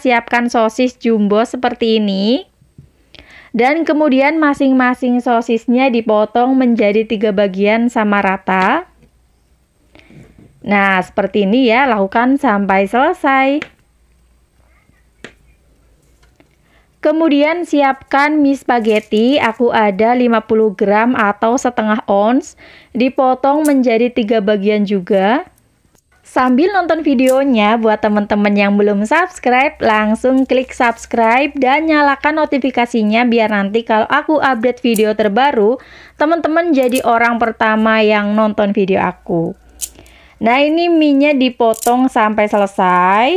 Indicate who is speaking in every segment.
Speaker 1: siapkan sosis jumbo seperti ini. Dan kemudian masing-masing sosisnya dipotong menjadi tiga bagian sama rata. Nah, seperti ini ya, lakukan sampai selesai. Kemudian siapkan mie spaghetti, aku ada 50 gram atau setengah ons, dipotong menjadi tiga bagian juga. Sambil nonton videonya, buat teman-teman yang belum subscribe, langsung klik subscribe dan nyalakan notifikasinya biar nanti kalau aku update video terbaru, teman-teman jadi orang pertama yang nonton video aku. Nah ini mie-nya dipotong sampai selesai.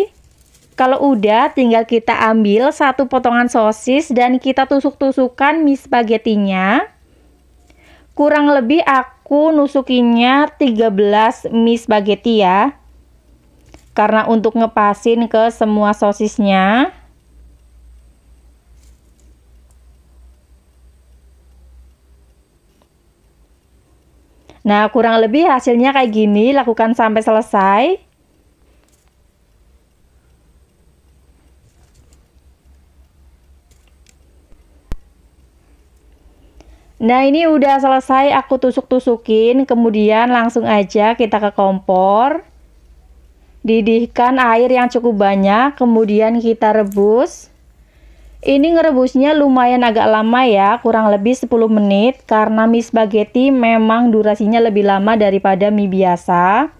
Speaker 1: Kalau udah, tinggal kita ambil satu potongan sosis dan kita tusuk-tusukan mie spagettinya. Kurang lebih aku nusukinya 13 mie spaghetti ya karena untuk ngepasin ke semua sosisnya Nah, kurang lebih hasilnya kayak gini, lakukan sampai selesai. Nah, ini udah selesai aku tusuk-tusukin, kemudian langsung aja kita ke kompor. Didihkan air yang cukup banyak, kemudian kita rebus. Ini ngerebusnya lumayan agak lama ya, kurang lebih 10 menit karena mie spaghetti memang durasinya lebih lama daripada mie biasa.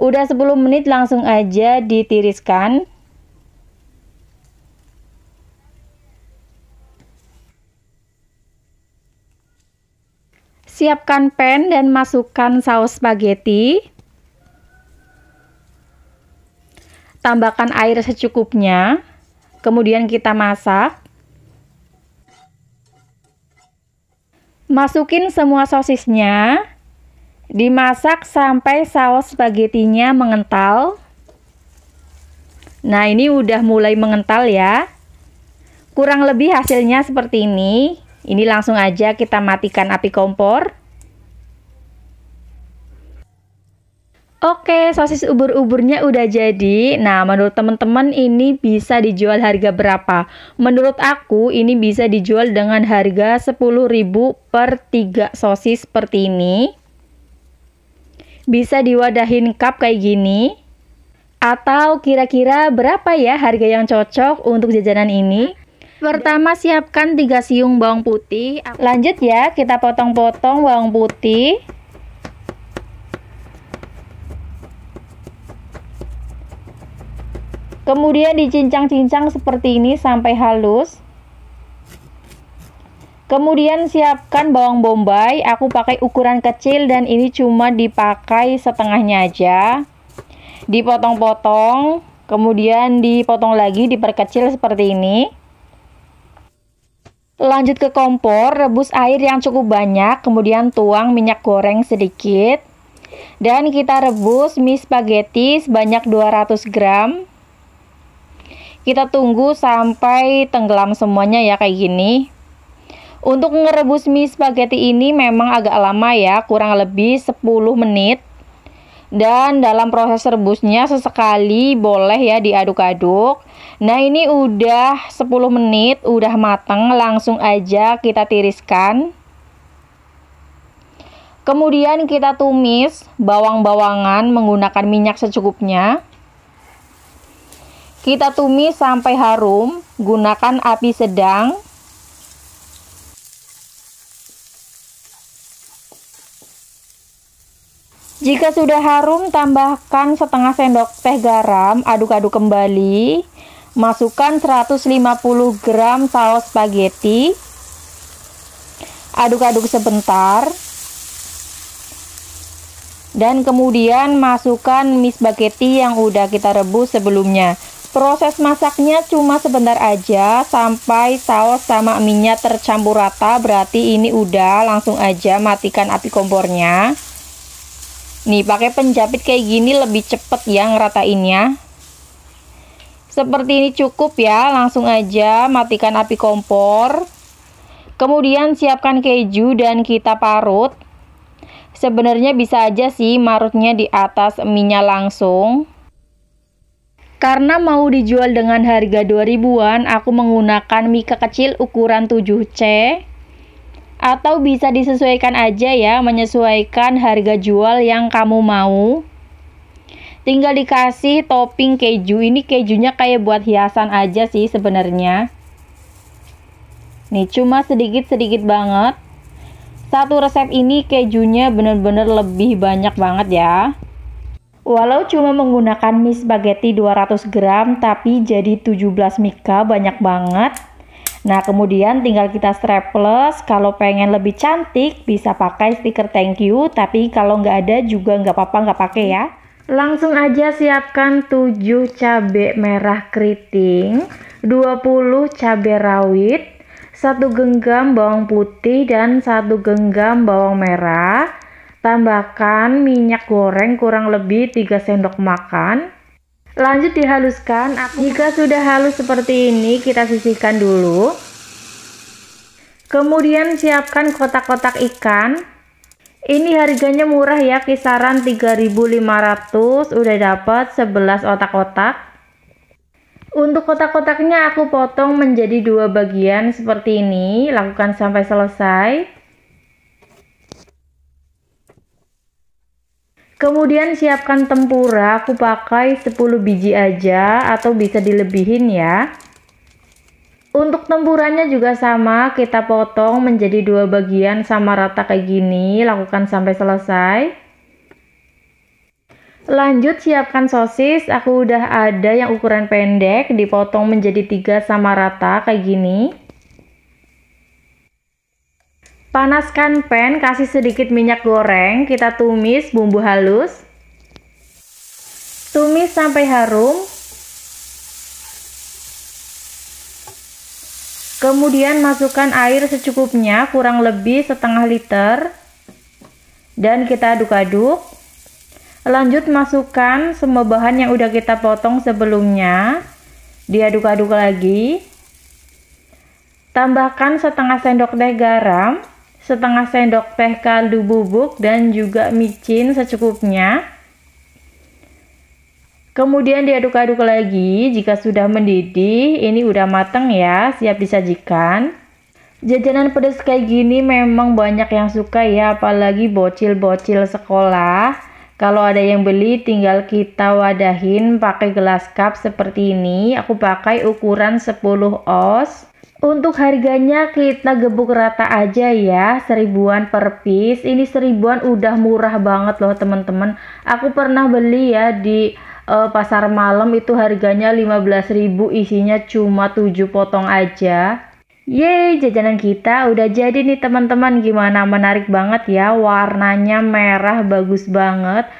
Speaker 1: Udah 10 menit langsung aja ditiriskan. Siapkan pan dan masukkan saus spaghetti. tambahkan air secukupnya, kemudian kita masak. Masukin semua sosisnya, dimasak sampai saus spagettinya mengental. Nah, ini udah mulai mengental ya. Kurang lebih hasilnya seperti ini. Ini langsung aja kita matikan api kompor. Oke, sosis ubur-uburnya udah jadi. Nah, menurut teman-teman ini bisa dijual harga berapa? Menurut aku ini bisa dijual dengan harga 10.000 per 3 sosis seperti ini. Bisa diwadahin cup kayak gini. Atau kira-kira berapa ya harga yang cocok untuk jajanan ini? Pertama siapkan 3 siung bawang putih. Lanjut ya, kita potong-potong bawang putih. Kemudian dicincang-cincang seperti ini sampai halus. Kemudian siapkan bawang bombay, aku pakai ukuran kecil dan ini cuma dipakai setengahnya aja. Dipotong-potong, kemudian dipotong lagi, diperkecil seperti ini. Lanjut ke kompor, rebus air yang cukup banyak, kemudian tuang minyak goreng sedikit. Dan kita rebus mie spaghetti sebanyak 200 gram. Kita tunggu sampai tenggelam semuanya ya kayak gini. Untuk ngerebus mie spaghetti ini memang agak lama ya, kurang lebih 10 menit. Dan dalam proses rebusnya sesekali boleh ya diaduk-aduk. Nah, ini udah 10 menit, udah matang langsung aja kita tiriskan. Kemudian kita tumis bawang-bawangan menggunakan minyak secukupnya. Kita tumis sampai harum, gunakan api sedang. Jika sudah harum, tambahkan setengah sendok teh garam, aduk-aduk kembali. Masukkan 150 gram saus spaghetti. Aduk-aduk sebentar. Dan kemudian masukkan mie spaghetti yang udah kita rebus sebelumnya. Proses masaknya cuma sebentar aja sampai saus sama minyak tercampur rata berarti ini udah langsung aja matikan api kompornya. Nih pakai penjapit kayak gini lebih cepet ya ngeratainnya. Seperti ini cukup ya langsung aja matikan api kompor. Kemudian siapkan keju dan kita parut. Sebenarnya bisa aja sih marutnya di atas minyak langsung. Karena mau dijual dengan harga 2000-an, aku menggunakan mika kecil ukuran 7C. Atau bisa disesuaikan aja ya, menyesuaikan harga jual yang kamu mau. Tinggal dikasih topping keju. Ini kejunya kayak buat hiasan aja sih sebenarnya. Nih, cuma sedikit-sedikit banget. Satu resep ini kejunya bener-bener lebih banyak banget ya. Walau cuma menggunakan mie spaghetti 200 gram tapi jadi 17 mika banyak banget. Nah kemudian tinggal kita strapless kalau pengen lebih cantik bisa pakai stiker thank you tapi kalau nggak ada juga nggak apa-apa nggak pakai ya. Langsung aja siapkan 7 cabai merah keriting, 20 cabai rawit, 1 genggam bawang putih dan 1 genggam bawang merah, Tambahkan minyak goreng kurang lebih 3 sendok makan. Lanjut dihaluskan. Jika sudah halus seperti ini, kita sisihkan dulu. Kemudian siapkan kotak-kotak ikan. Ini harganya murah ya, kisaran 3.500 udah dapat 11 otak-otak. Untuk kotak-kotaknya aku potong menjadi dua bagian seperti ini, lakukan sampai selesai. Kemudian siapkan tempura, aku pakai 10 biji aja atau bisa dilebihin ya. Untuk tempurannya juga sama, kita potong menjadi dua bagian sama rata kayak gini, lakukan sampai selesai. Lanjut siapkan sosis, aku udah ada yang ukuran pendek, dipotong menjadi tiga sama rata kayak gini. Panaskan pan, kasih sedikit minyak goreng, kita tumis bumbu halus. Tumis sampai harum. Kemudian masukkan air secukupnya, kurang lebih setengah liter. Dan kita aduk-aduk. Lanjut masukkan semua bahan yang udah kita potong sebelumnya. Diaduk-aduk lagi. Tambahkan setengah sendok teh garam setengah sendok teh kaldu bubuk dan juga micin secukupnya. Kemudian diaduk-aduk lagi, jika sudah mendidih, ini udah matang ya, siap disajikan. Jajanan pedas kayak gini memang banyak yang suka ya, apalagi bocil-bocil sekolah. Kalau ada yang beli tinggal kita wadahin pakai gelas cup seperti ini. Aku pakai ukuran 10 oz. Untuk harganya kita gebuk rata aja ya, seribuan per piece. Ini seribuan udah murah banget loh teman-teman. Aku pernah beli ya di uh, pasar malam itu harganya 15.000 isinya cuma 7 potong aja. Yeay, jajanan kita udah jadi nih teman-teman. Gimana menarik banget ya, warnanya merah bagus banget.